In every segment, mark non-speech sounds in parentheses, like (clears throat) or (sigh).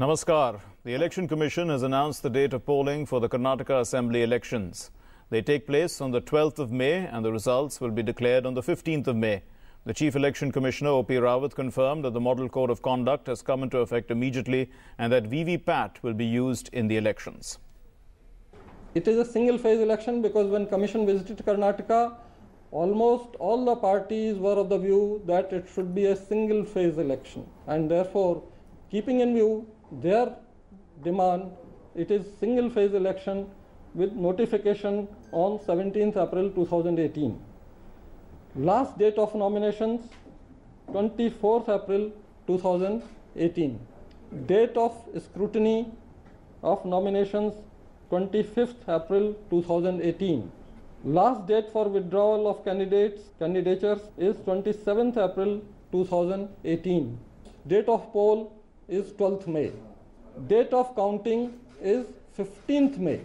Namaskar. The Election Commission has announced the date of polling for the Karnataka Assembly elections. They take place on the 12th of May and the results will be declared on the 15th of May. The Chief Election Commissioner, O.P. Rawat, confirmed that the Model Code of Conduct has come into effect immediately and that VVPAT will be used in the elections. It is a single-phase election because when Commission visited Karnataka, almost all the parties were of the view that it should be a single-phase election. And therefore, keeping in view their demand it is single phase election with notification on 17th April 2018. Last date of nominations 24th April 2018. Date of scrutiny of nominations 25th April 2018. Last date for withdrawal of candidates candidatures is 27th April 2018. Date of poll is 12th May. Date of counting is 15th May.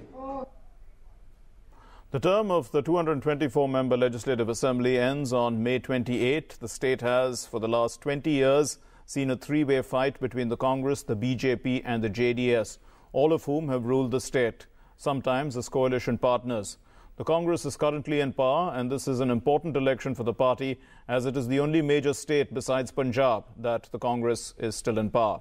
The term of the 224 member Legislative Assembly ends on May 28. The state has, for the last 20 years, seen a three way fight between the Congress, the BJP, and the JDS, all of whom have ruled the state, sometimes as coalition partners. The Congress is currently in power, and this is an important election for the party as it is the only major state besides Punjab that the Congress is still in power.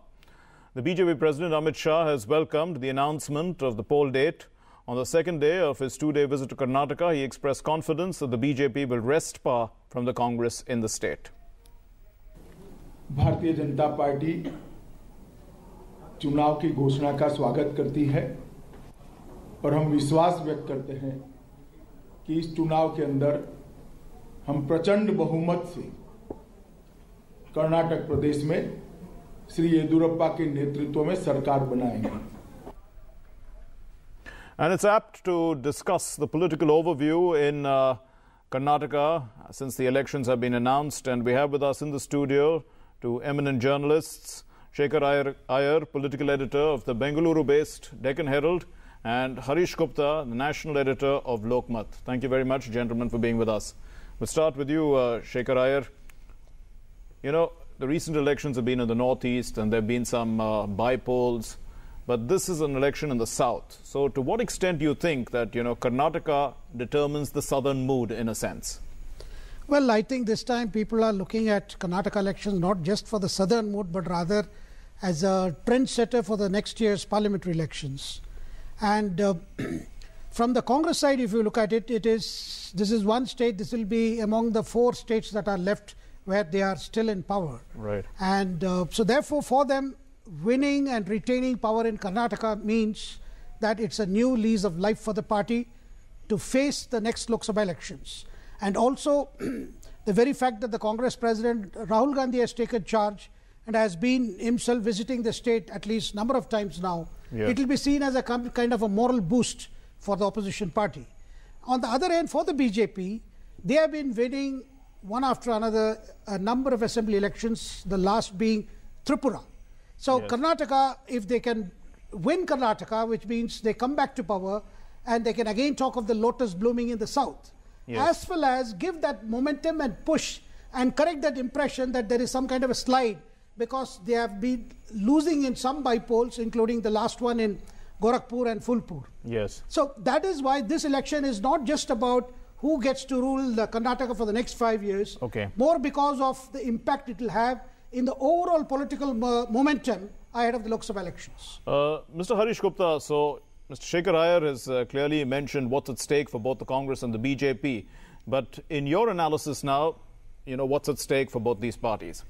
The BJP President Amit Shah has welcomed the announcement of the poll date. On the second day of his two day visit to Karnataka, he expressed confidence that the BJP will wrest power from the Congress in the state. भारतीय जनता party चुनाव की घोषणा का स्वागत करती है और हम विश्वास व्यक्त करते हैं कि इस चुनाव के अंदर हम प्रचंड बहुमत से कर्नाटक प्रदेश में श्री येदुरप्पा के नेतृत्व में सरकार बनाएंगे And it's apt to discuss the political overview in uh, Karnataka since the elections have been announced. And we have with us in the studio two eminent journalists Shekhar Iyer, Iyer political editor of the Bengaluru based Deccan Herald, and Harish Gupta, the national editor of Lokmat. Thank you very much, gentlemen, for being with us. We'll start with you, uh, Shekhar Iyer. You know, the recent elections have been in the Northeast and there have been some uh, bipoles, but this is an election in the South. So, to what extent do you think that, you know, Karnataka determines the Southern mood in a sense? Well, I think this time people are looking at Karnataka elections not just for the Southern mood, but rather as a trendsetter for the next year's parliamentary elections. And uh, (clears throat) from the Congress side, if you look at it, it is this is one state. This will be among the four states that are left where they are still in power. Right. And uh, so, therefore, for them, winning and retaining power in Karnataka means that it's a new lease of life for the party to face the next Lok Sabha elections. And also, (clears throat) the very fact that the Congress president Rahul Gandhi has taken charge and has been himself visiting the state at least number of times now, yeah. it will be seen as a kind of a moral boost for the opposition party. On the other hand, for the BJP, they have been winning one after another, a number of assembly elections, the last being Tripura. So yes. Karnataka, if they can win Karnataka, which means they come back to power, and they can again talk of the lotus blooming in the south, yes. as well as give that momentum and push and correct that impression that there is some kind of a slide because they have been losing in some bipoles, including the last one in Gorakhpur and Fulpur. Yes. So that is why this election is not just about who gets to rule the Karnataka for the next five years. Okay. More because of the impact it will have in the overall political momentum ahead of the Lok Sabha elections. Uh, Mr. Harish Gupta, so Mr. Shekhar Iyer has uh, clearly mentioned what's at stake for both the Congress and the BJP. But in your analysis now, you know, what's at stake for both these parties?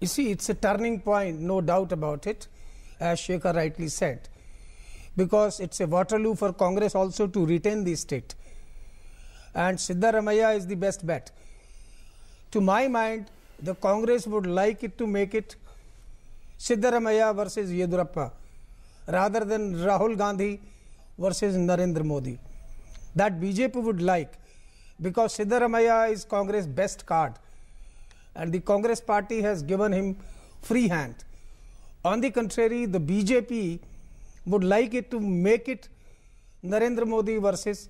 You see, it's a turning point, no doubt about it, as Shekhar rightly said, because it's a Waterloo for Congress also to retain the state and Siddharamaya is the best bet. To my mind, the Congress would like it to make it Siddharamaya versus Yedurappa rather than Rahul Gandhi versus Narendra Modi. That BJP would like because Siddharamaya is Congress' best card and the Congress party has given him free hand. On the contrary, the BJP would like it to make it Narendra Modi versus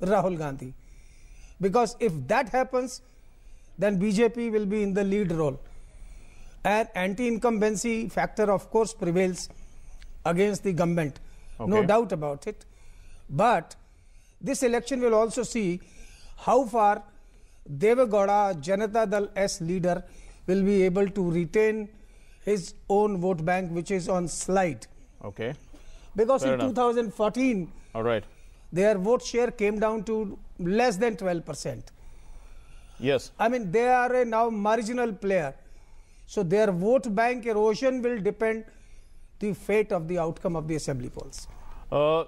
Rahul Gandhi. Because if that happens, then BJP will be in the lead role. and anti-incumbency factor, of course, prevails against the government. Okay. No doubt about it. But this election will also see how far Devagoda Janata Dal S leader, will be able to retain his own vote bank, which is on slide. Okay. Because Fair in enough. 2014, all right, their vote share came down to less than 12%. Yes. I mean, they are a now marginal player. So their vote bank erosion will depend the fate of the outcome of the assembly polls. Uh,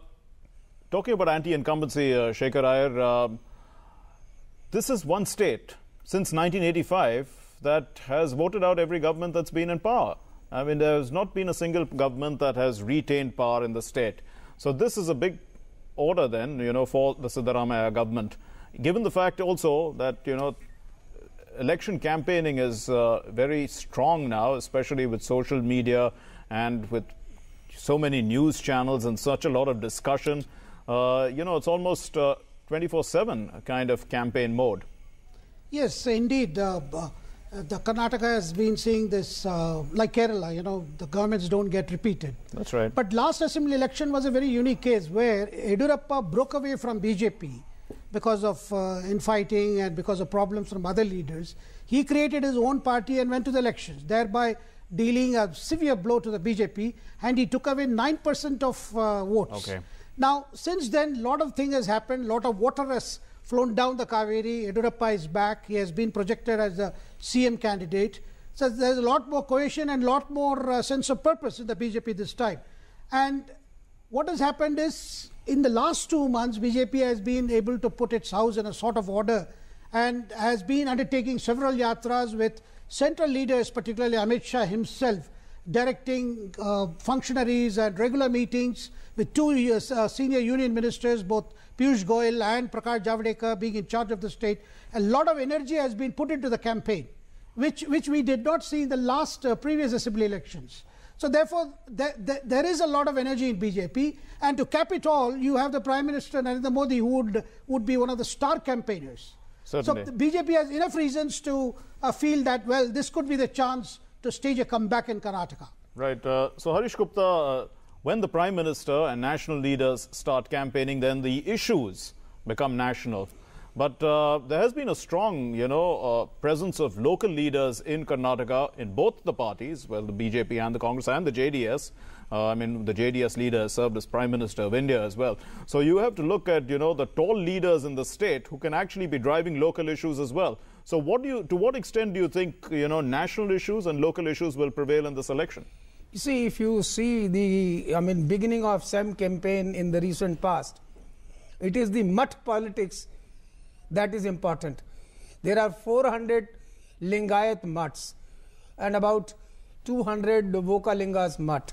talking about anti-incumbency, uh, Shekhar Iyer, uh, this is one state since 1985 that has voted out every government that's been in power. I mean, there has not been a single government that has retained power in the state. So this is a big order then, you know, for the Siddharamaya government, given the fact also that, you know, election campaigning is uh, very strong now, especially with social media and with so many news channels and such a lot of discussion. Uh, you know, it's almost uh, 24 7 kind of campaign mode. Yes, indeed. Uh, uh, the Karnataka has been seeing this, uh, like Kerala, you know, the governments don't get repeated. That's right. But last assembly election was a very unique case where Edurappa broke away from BJP because of uh, infighting and because of problems from other leaders. He created his own party and went to the elections, thereby dealing a severe blow to the BJP, and he took away 9% of uh, votes. Okay. Now, since then, a lot of things has happened, a lot of water has flown down the Kaveri. Edurappa is back. He has been projected as the CM candidate. So there's a lot more cohesion and a lot more uh, sense of purpose in the BJP this time. And what has happened is, in the last two months, BJP has been able to put its house in a sort of order and has been undertaking several yatras with central leaders, particularly Amit Shah himself, directing uh, functionaries and regular meetings with two uh, senior union ministers, both Piyush Goyal and Prakash Javadekar being in charge of the state, a lot of energy has been put into the campaign, which, which we did not see in the last uh, previous assembly elections. So therefore, there is a lot of energy in BJP. And to cap it all, you have the Prime Minister Narendra Modi, who would, would be one of the star campaigners. Certainly. So BJP has enough reasons to uh, feel that, well, this could be the chance to stage a comeback in Karnataka. Right. Uh, so Harish Gupta, uh, when the prime minister and national leaders start campaigning, then the issues become national. But uh, there has been a strong, you know, uh, presence of local leaders in Karnataka in both the parties, well, the BJP and the Congress and the JDS. Uh, I mean, the JDS leader served as Prime Minister of India as well. So you have to look at, you know, the tall leaders in the state who can actually be driving local issues as well. So what do you, to what extent do you think, you know, national issues and local issues will prevail in this election? You see, if you see the, I mean, beginning of Sam campaign in the recent past, it is the mutt politics that is important. There are 400 Lingayat mutts and about 200 Vokalingas mutt.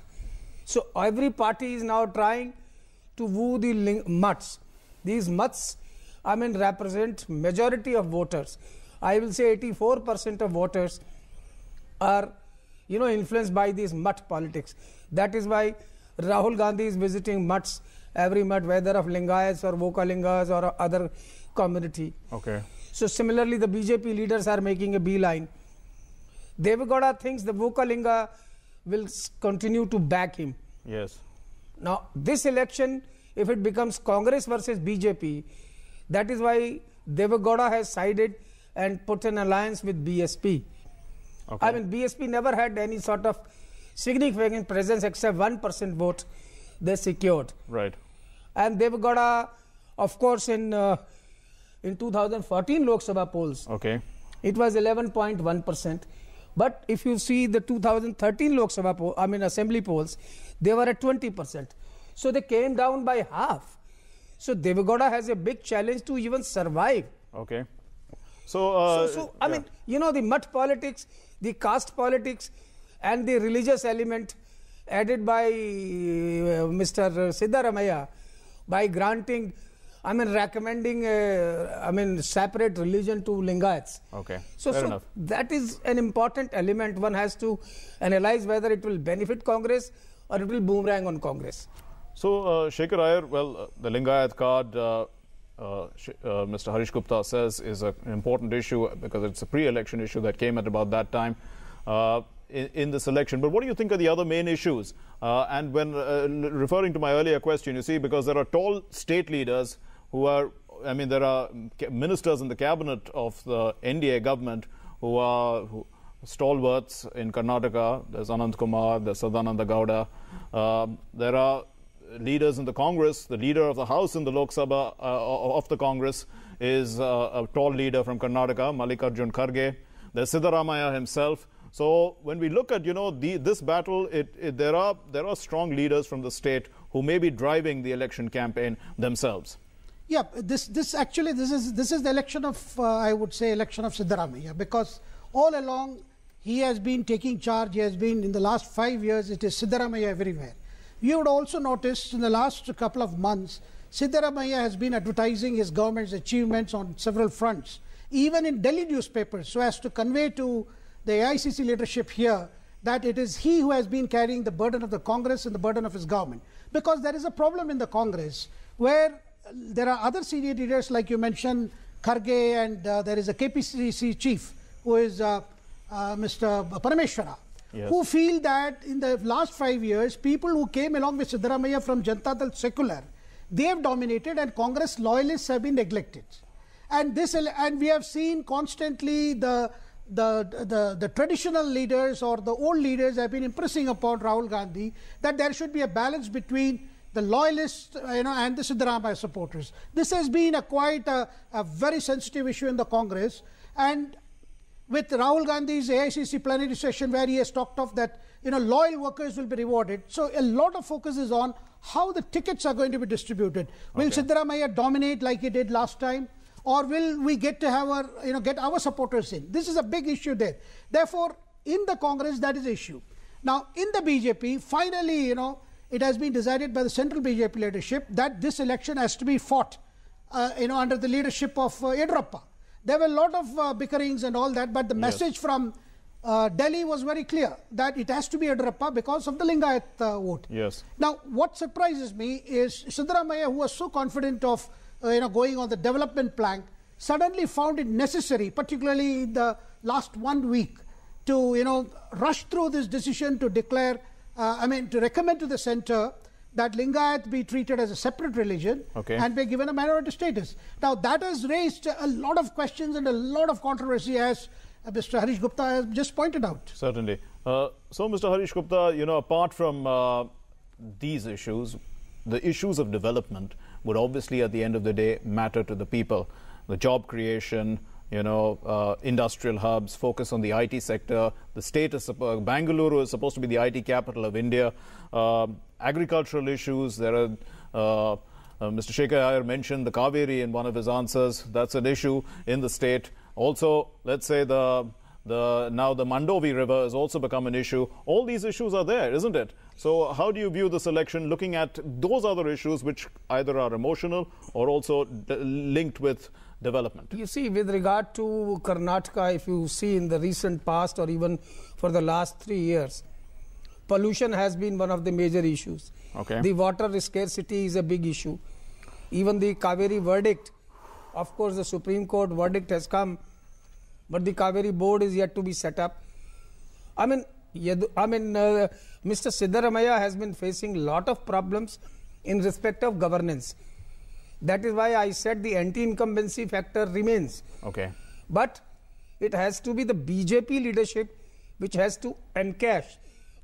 So every party is now trying to woo the ling- mutts. These mutts, I mean, represent majority of voters. I will say 84% of voters are you know, influenced by these mutt politics. That is why Rahul Gandhi is visiting mutts, every mutt, whether of Lingas or Vokalingas or other community. Okay. So similarly, the BJP leaders are making a beeline. Devagoda thinks the Vokalinga will continue to back him. Yes. Now, this election, if it becomes Congress versus BJP, that is why Devagoda has sided and put an alliance with BSP. Okay. I mean, BSP never had any sort of significant presence except 1% vote they secured. Right. And they've got a, of course, in uh, in 2014 Lok Sabha polls. Okay. It was 11.1%. But if you see the 2013 Lok Sabha, poll, I mean assembly polls, they were at 20%. So they came down by half. So Devagoda has a big challenge to even survive. Okay. So, uh, so, so I yeah. mean, you know, the mud politics the caste politics and the religious element added by uh, Mr. Siddharamaya by granting, I mean, recommending, uh, I mean, separate religion to Lingayats. Okay. So, Fair so enough. that is an important element. One has to analyze whether it will benefit Congress or it will boomerang on Congress. So, uh, Shekhar Iyer, well, uh, the Lingayat card uh, uh, uh Mr. Harish Gupta says is a, an important issue because it's a pre-election issue that came at about that time uh, in, in, this election. But what do you think are the other main issues? Uh, and when uh, referring to my earlier question, you see, because there are tall state leaders who are, I mean, there are ministers in the cabinet of the NDA government who are who, stalwarts in Karnataka. There's Anand Kumar, there's Sadananda Gowda. Um, there are leaders in the Congress, the leader of the House in the Lok Sabha uh, of the Congress is uh, a tall leader from Karnataka, Malikarjun Kharge. There's Siddharamaya himself. So when we look at you know the, this battle, it, it, there are there are strong leaders from the state who may be driving the election campaign themselves. Yeah, this this actually this is this is the election of uh, I would say election of Siddharamaya because all along he has been taking charge. He has been in the last five years. It is Siddharamaya everywhere. You would also notice in the last couple of months, Siddaramaiah has been advertising his government's achievements on several fronts, even in Delhi newspapers, so as to convey to the AICC leadership here that it is he who has been carrying the burden of the Congress and the burden of his government. Because there is a problem in the Congress where there are other senior leaders, like you mentioned, Kharge, and uh, there is a KPCC chief who is uh, uh, Mr. Parameshwara yes. who feel that in the last five years, people who came along with Siddharamaya from Janata Dal secular, they have dominated and Congress loyalists have been neglected. And this, and we have seen constantly the the, the, the traditional leaders or the old leaders have been impressing upon Rahul Gandhi that there should be a balance between the loyalists uh, you know, and the Siddharamaya supporters. This has been a quite a, a, very sensitive issue in the Congress. And with Rahul Gandhi's AICC plenary session where he has talked of that you know loyal workers will be rewarded. So a lot of focus is on how the tickets are going to be distributed. Will okay. Siddaramaiah dominate like he did last time? Or will we get to have our you know get our supporters in? This is a big issue there. Therefore, in the Congress, that is issue. Now, in the BJP, finally, you know, it has been decided by the central BJP leadership that this election has to be fought, uh, you know, under the leadership of uh, there were a lot of uh, bickerings and all that, but the yes. message from uh, Delhi was very clear that it has to be Adrappa because of the Lingayat uh, vote. Yes. Now, what surprises me is Siddaramaya, who was so confident of uh, you know going on the development plank, suddenly found it necessary, particularly in the last one week, to you know rush through this decision to declare, uh, I mean, to recommend to the centre that Lingayat be treated as a separate religion okay. and be given a minority status. Now, that has raised a lot of questions and a lot of controversy, as Mr. Harish Gupta has just pointed out. Certainly. Uh, so, Mr. Harish Gupta, you know, apart from uh, these issues, the issues of development would obviously, at the end of the day, matter to the people. The job creation, you know, uh, industrial hubs, focus on the IT sector. The state is, uh, Bangalore is supposed to be the IT capital of India. Um, agricultural issues. There are uh, uh, Mr. Shekhar Iyer mentioned the Kaveri in one of his answers. That's an issue in the state. Also, let's say the the now the Mandovi River has also become an issue. All these issues are there, isn't it? So how do you view this election, looking at those other issues which either are emotional or also linked with development? You see, with regard to Karnataka, if you see in the recent past or even for the last three years, pollution has been one of the major issues. Okay. The water scarcity is a big issue. Even the Kaveri verdict, of course, the Supreme Court verdict has come, but the Kaveri board is yet to be set up. I mean, I mean, uh, Mr. Siddharamaya has been facing lot of problems in respect of governance. That is why I said the anti-incumbency factor remains. Okay. But it has to be the BJP leadership which has to encash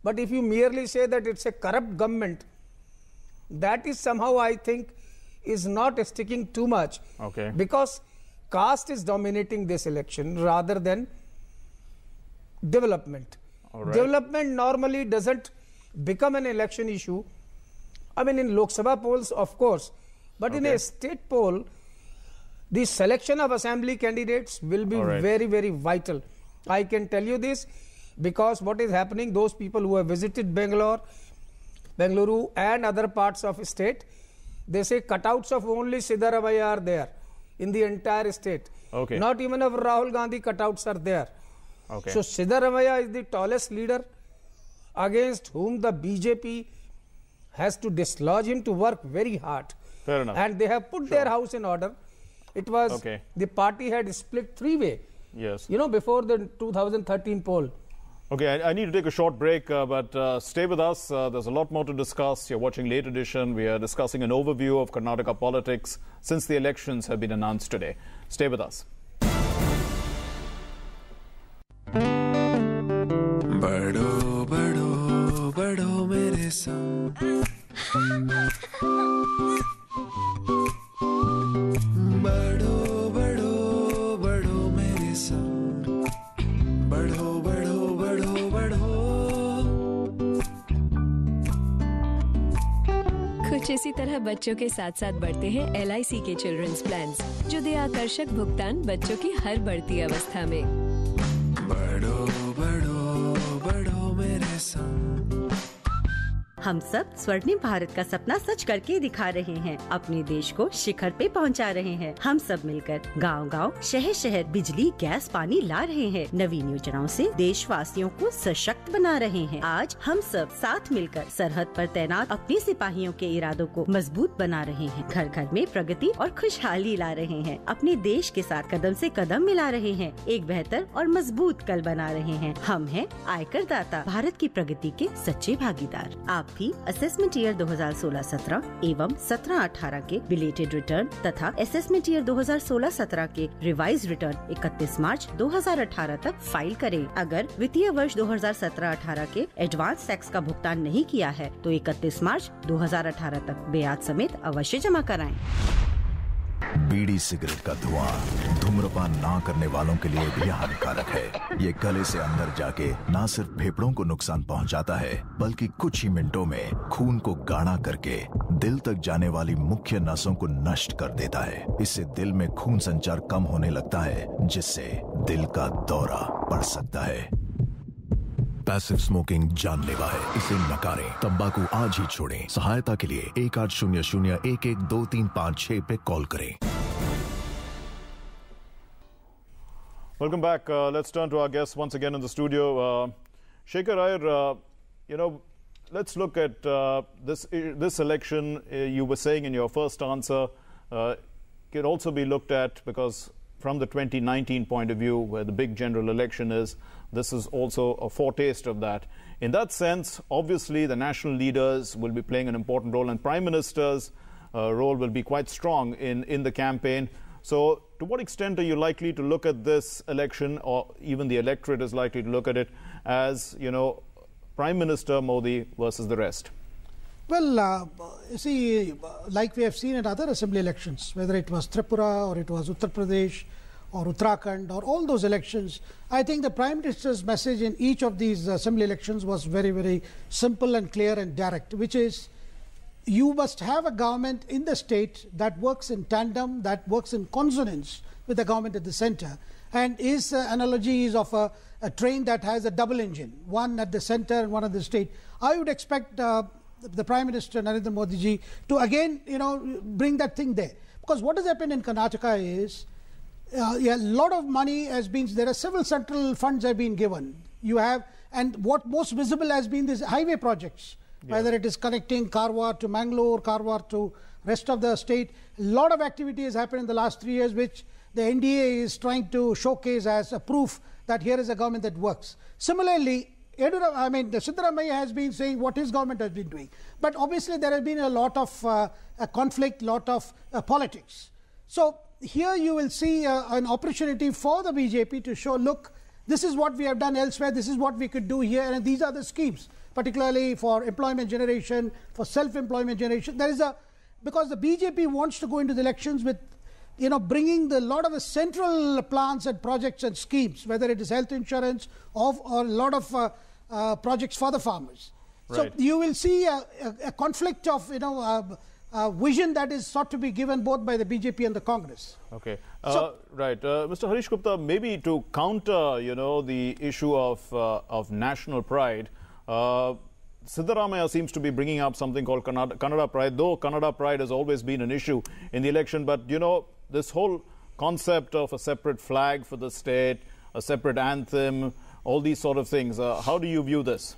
but if you merely say that it's a corrupt government, that is somehow, I think, is not sticking too much. Okay. Because caste is dominating this election rather than development. Development normally doesn't become an election issue. I mean, in Lok Sabha polls, of course, but okay. in a state poll, the selection of assembly candidates will be right. very, very vital. I can tell you this because what is happening those people who have visited bangalore bengaluru and other parts of state they say cutouts of only siddharamaiah are there in the entire state okay not even of rahul gandhi cutouts are there okay so siddharamaiah is the tallest leader against whom the bjp has to dislodge him to work very hard fair enough and they have put sure. their house in order it was okay. the party had split three way yes you know before the 2013 poll Okay, I, need to take a short break, uh, but uh, stay with us. Uh, there's a lot more to discuss. You're watching Late Edition. We are discussing an overview of Karnataka politics since the elections have been announced today. Stay with us. (laughs) ज्यादा बच्चों के साथ साथ बढ़ते हैं L के children's plan जो दे आकर्षक भुगतान बच्चों की हर बढ़ती अवस्था में हम सब स्वर्णिम भारत का सपना सच करके दिखा रहे हैं अपने देश को शिखर पे पहुंचा रहे हैं हम सब मिलकर गांव गांव शहर शहर बिजली गैस पानी ला रहे हैं नवीन योजनाओं से देशवासियों को सशक्त बना रहे हैं आज हम सब साथ मिलकर सरहद पर तैनात अपने सिपाहियों के इरादों को मजबूत बना रहे हैं घर घर में प्रगति और खुशहाली ला रहे हैं अपने देश के साथ कदम से कदम मिला रहे हैं एक बेहतर और मजबूत कल बना रहे हैं हम है आयकर दाता भारत की प्रगति के सच्चे भागीदार आप भी असेसमेंट ईयर 2016-17 एवं 17-18 के बिलेटेड रिटर्न तथा असेसमेंट ईयर 2016-17 के रिवाइज रिटर्न 31 मार्च 2018 तक फाइल करें अगर वित्तीय वर्ष 2017-18 के एडवांस टैक्स का भुगतान नहीं किया है तो 31 मार्च 2018 तक ब्याज समेत अवश्य जमा कराएं। बीड़ी सिगरेट का धुआं धूम्रपान ना करने वालों के लिए भी हानिकारक है ये गले से अंदर जाके ना सिर्फ फेफड़ों को नुकसान पहुंचाता है बल्कि कुछ ही मिनटों में खून को गाढ़ा करके दिल तक जाने वाली मुख्य नसों को नष्ट कर देता है इससे दिल में खून संचार कम होने लगता है जिससे दिल का दौरा पड़ सकता है पैसिव स्मोकिंग जानलेवा है इसे नकारे तंबाकू आज ही छोड़े सहायता के लिए एक आठ शून्य शून्य एक एक दो तीन पाँच छह पे कॉल करें welcome back let's turn to our guest once again in the studio Shekhar Iyer you know let's look at this this election you were saying in your first answer can also be looked at because from the 2019 point of view, where the big general election is, this is also a foretaste of that. In that sense, obviously, the national leaders will be playing an important role, and prime ministers' uh, role will be quite strong in, in the campaign. So, to what extent are you likely to look at this election, or even the electorate is likely to look at it, as, you know, Prime Minister Modi versus the rest? Well, uh, you see, like we have seen at other assembly elections, whether it was Tripura or it was Uttar Pradesh or Uttarakhand or all those elections, I think the Prime Minister's message in each of these assembly elections was very, very simple and clear and direct, which is you must have a government in the state that works in tandem, that works in consonance with the government at the center. And his uh, analogy is of a, a, train that has a double engine, one at the center and one at the state. I would expect uh, the Prime Minister Narendra Modi ji to again, you know, bring that thing there. Because what has happened in Karnataka is uh, yeah, a lot of money has been, there are several central funds have been given. You have, and what most visible has been these highway projects, yeah. whether it is connecting Karwar to Mangalore, Karwar to rest of the state. A lot of activity has happened in the last three years, which the NDA is trying to showcase as a proof that here is a government that works. Similarly, I mean, the Siddaramaiah has been saying what his government has been doing. But obviously, there has been a lot of uh, a conflict, lot of uh, politics. So here you will see uh, an opportunity for the BJP to show, look, this is what we have done elsewhere, this is what we could do here, and these are the schemes, particularly for employment generation, for self-employment generation. There is a, because the BJP wants to go into the elections with you know, bringing the lot of the central plans and projects and schemes, whether it is health insurance or, or a lot of uh, uh, projects for the farmers. Right. So you will see a, a, a conflict of you know a, a, vision that is sought to be given both by the BJP and the Congress. Okay, uh, so, right, uh, Mr. Harish Gupta. Maybe to counter you know the issue of uh, of national pride. Uh, Siddharamaya seems to be bringing up something called Kannada, Kannada pride, though Kannada pride has always been an issue in the election. But you know, this whole concept of a separate flag for the state, a separate anthem, all these sort of things. Uh, how do you view this?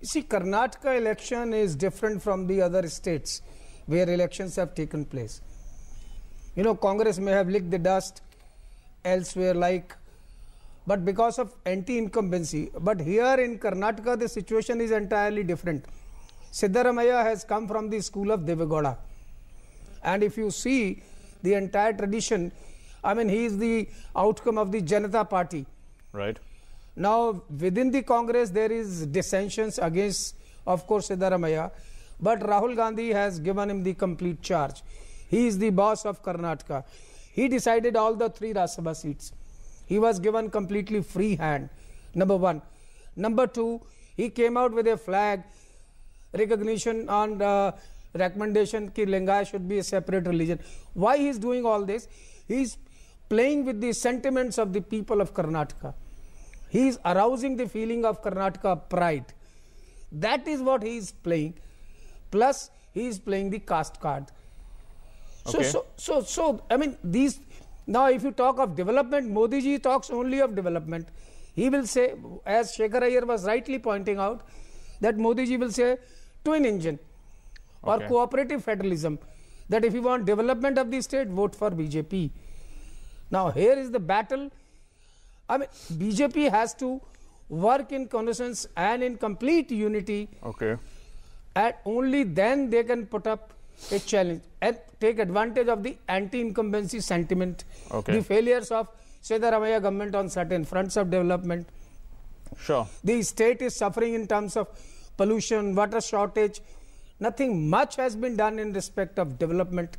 You see, Karnataka election is different from the other states where elections have taken place. You know, Congress may have licked the dust elsewhere, like, but because of anti incumbency. But here in Karnataka, the situation is entirely different. Siddharamaya has come from the school of Devagoda. And if you see the entire tradition, I mean, he is the outcome of the Janata Party. Right. Now, within the Congress, there is dissensions against, of course, Siddharamaya. But Rahul Gandhi has given him the complete charge. He is the boss of Karnataka. He decided all the three Rajya seats. He was given completely free hand, number one. Number two, he came out with a flag recognition on uh, recommendation that Lingayat should be a separate religion. Why he is doing all this? He is playing with the sentiments of the people of Karnataka. He is arousing the feeling of Karnataka pride. That is what he is playing. Plus, he is playing the caste card. So, okay. so, so, so, I mean, these. Now, if you talk of development, Modi ji talks only of development. He will say, as Shekhar Iyer was rightly pointing out, that Modi ji will say twin engine or okay. cooperative federalism. That if you want development of the state, vote for BJP. Now, here is the battle I mean, BJP has to work in conditions and in complete unity. Okay. And only then they can put up a challenge and take advantage of the anti-incumbency sentiment, okay. the failures of Sedaramaya government on certain fronts of development. Sure. The state is suffering in terms of pollution, water shortage. Nothing much has been done in respect of development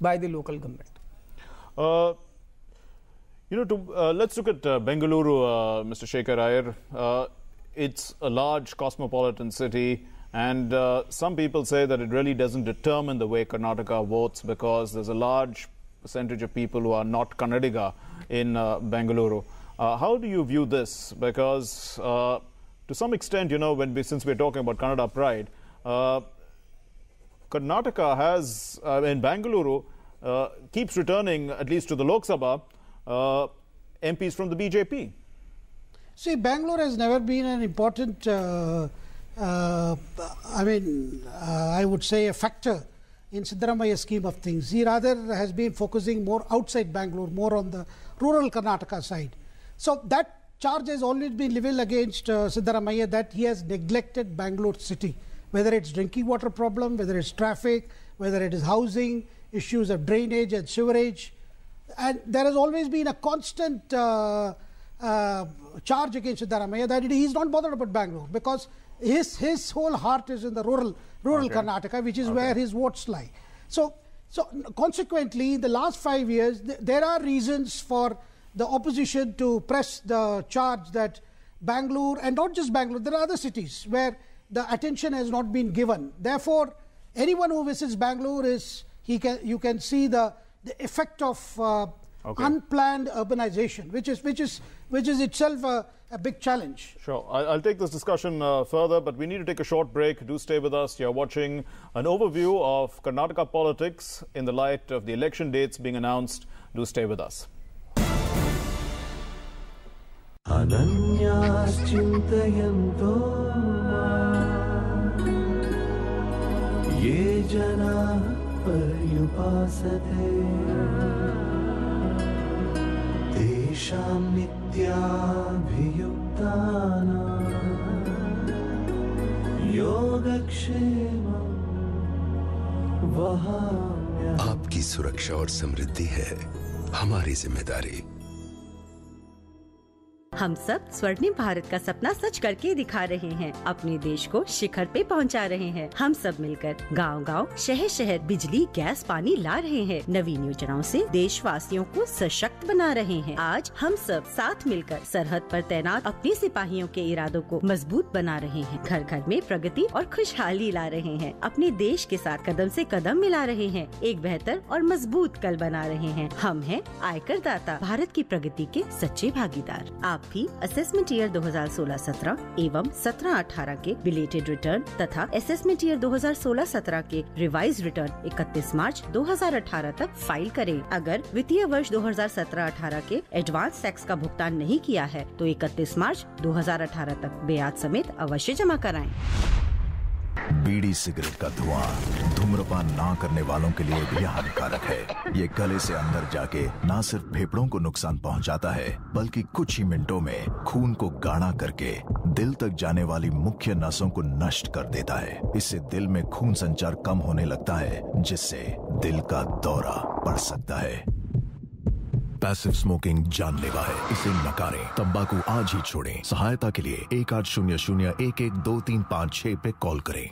by the local government. Uh, you know, to, uh, let's look at uh, Bengaluru, uh, Mr. Shekhar Iyer. Uh, it's a large cosmopolitan city, and uh, some people say that it really doesn't determine the way Karnataka votes because there's a large percentage of people who are not Kannadiga in uh, Bengaluru. how do you view this? Because to some extent, you know, when we, since we're talking about Kannada pride, Karnataka has, in Bengaluru, keeps returning, at least to the Lok Sabha, uh, MPs from the BJP. See, Bangalore has never been an important, uh, uh, I mean, uh, I would say a factor in Siddharamaya's scheme of things. He rather has been focusing more outside Bangalore, more on the rural Karnataka side. So that charge has always been leveled against uh, Siddharamaya that he has neglected Bangalore city, whether it's drinking water problem, whether it's traffic, whether it is housing, issues of drainage and sewerage, and there has always been a constant uh, uh, charge against Siddaramaiah that he's not bothered about Bangalore because his his whole heart is in the rural rural okay. Karnataka, which is okay. where his votes lie. So so consequently, in the last five years, th there are reasons for the opposition to press the charge that Bangalore and not just Bangalore, there are other cities where the attention has not been given. Therefore, anyone who visits Bangalore is he can you can see the the effect of uh, okay. unplanned urbanization, which is which is which is itself a, a big challenge. Sure, I'll, I'll take this discussion uh, further, but we need to take a short break. Do stay with us. You're watching an overview of Karnataka politics in the light of the election dates being announced. Do stay with us. ये जना पर्युपासते तेषां नित्याभियुक्तानां योगक्षेमं वहाम्यहम् आपकी सुरक्षा और समृद्धि है हमारी जिम्मेदारी हम सब स्वर्णिम भारत का सपना सच करके दिखा रहे हैं अपने देश को शिखर पे पहुंचा रहे हैं हम सब मिलकर गांव-गांव, शहर-शहर बिजली गैस पानी ला रहे हैं नवीन योजनाओं से देशवासियों को सशक्त बना रहे हैं आज हम सब साथ मिलकर सरहद पर तैनात अपने सिपाहियों के इरादों को मजबूत बना रहे हैं घर घर में प्रगति और खुशहाली ला रहे हैं अपने देश के साथ कदम ऐसी कदम मिला रहे हैं एक बेहतर और मजबूत कल बना रहे हैं हम है आयकर दाता भारत की प्रगति के सच्चे भागीदार आप भी असेसमेंट ईयर 2016-17 एवं 17-18 के बिलेटेड रिटर्न तथा असेसमेंट ईयर 2016-17 के रिवाइज रिटर्न 31 मार्च 2018 तक फाइल करें अगर वित्तीय वर्ष 2017-18 के एडवांस टैक्स का भुगतान नहीं किया है तो 31 मार्च 2018 तक ब्याज समेत अवश्य जमा कराएं। बीड़ी सिगरेट का धुआं धूम्रपान ना करने वालों के लिए भी हानिकारक है ये गले से अंदर जाके ना सिर्फ फेफड़ों को नुकसान पहुंचाता है बल्कि कुछ ही मिनटों में खून को गाढ़ा करके दिल तक जाने वाली मुख्य नसों को नष्ट कर देता है इससे दिल में खून संचार कम होने लगता है जिससे दिल का दौरा पड़ सकता है पैसिव स्मोकिंग जानलेवा है इसे नकारे तंबाकू आज ही छोड़े सहायता के लिए एक आठ शून्य शून्य एक एक दो तीन पाँच छह पे कॉल करें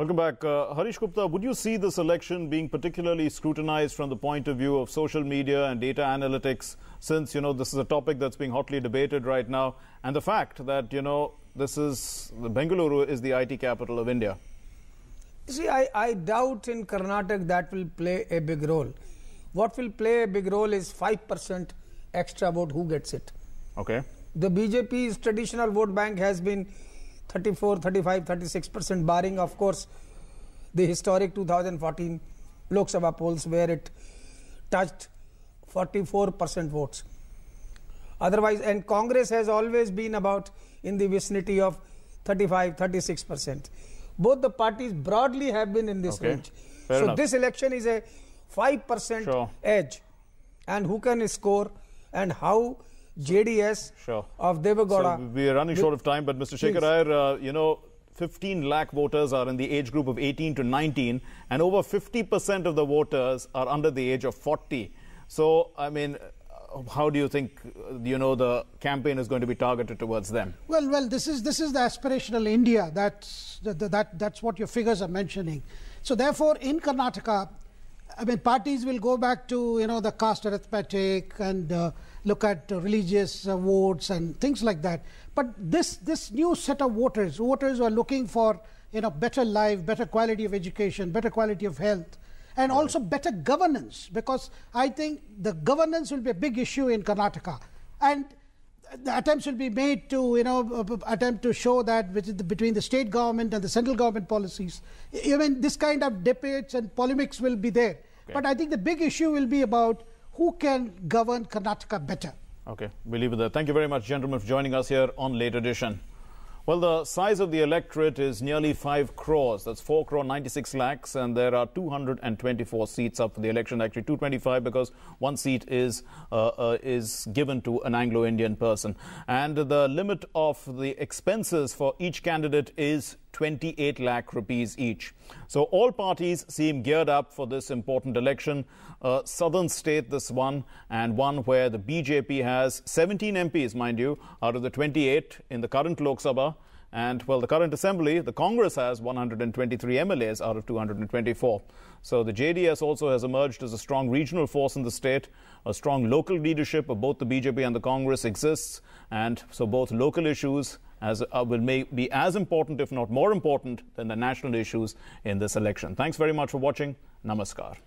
Welcome back. Uh, Harish Gupta, would you see this election being particularly scrutinized from the point of view of social media and data analytics since, you know, this is a topic that's being hotly debated right now and the fact that, you know, this is, Bengaluru is the IT capital of India? See, I, I doubt in Karnataka that will play a big role. what will play a big role is 5% extra vote who gets it okay the bjp's traditional vote bank has been 34 35 36% barring of course the historic 2014 lok sabha polls where it touched 44% votes otherwise and congress has always been about in the vicinity of 35 36% both the parties broadly have been in this okay. range Fair so enough. this election is a 5% sure. edge and who can score and how JDS sure. of Devagoda. So we are running short of time, but Mr. Shekhar Iyer, uh, you know, 15 lakh voters are in the age group of 18 to 19, and over 50% of the voters are under the age of 40. So, I mean, uh, how do you think uh, you know the campaign is going to be targeted towards them well well this is this is the aspirational india that's that that that's what your figures are mentioning so therefore in karnataka I mean, parties will go back to you know the caste arithmetic and uh, look at uh, religious uh, votes and things like that. But this this new set of voters, voters who are looking for you know better life, better quality of education, better quality of health, and right. also better governance, because I think the governance will be a big issue in Karnataka, and the attempts will be made to, you know, attempt to show that between the state government and the central government policies. I mean, this kind of debates and polemics will be there. Okay. But I think the big issue will be about who can govern Karnataka better. Okay, we leave it there. Thank you very much, gentlemen, for joining us here on Late Edition. Well, the size of the electorate is nearly 5 crores. That's 4 crore 96 lakhs, and there are 224 seats up for the election. Actually, 225 because one seat is uh, uh, is given to an Anglo-Indian person. And the limit of the expenses for each candidate is 28 lakh rupees each. So all parties seem geared up for this important election. Uh, southern state, this one, and one where the BJP has 17 MPs, mind you, out of the 28 in the current Lok Sabha. And well, the current assembly, the Congress has 123 MLAs out of 224. So the JDS also has emerged as a strong regional force in the state. A strong local leadership of both the BJP and the Congress exists. And so both local issues as, uh, will may be as important, if not more important, than the national issues in this election. Thanks very much for watching. Namaskar.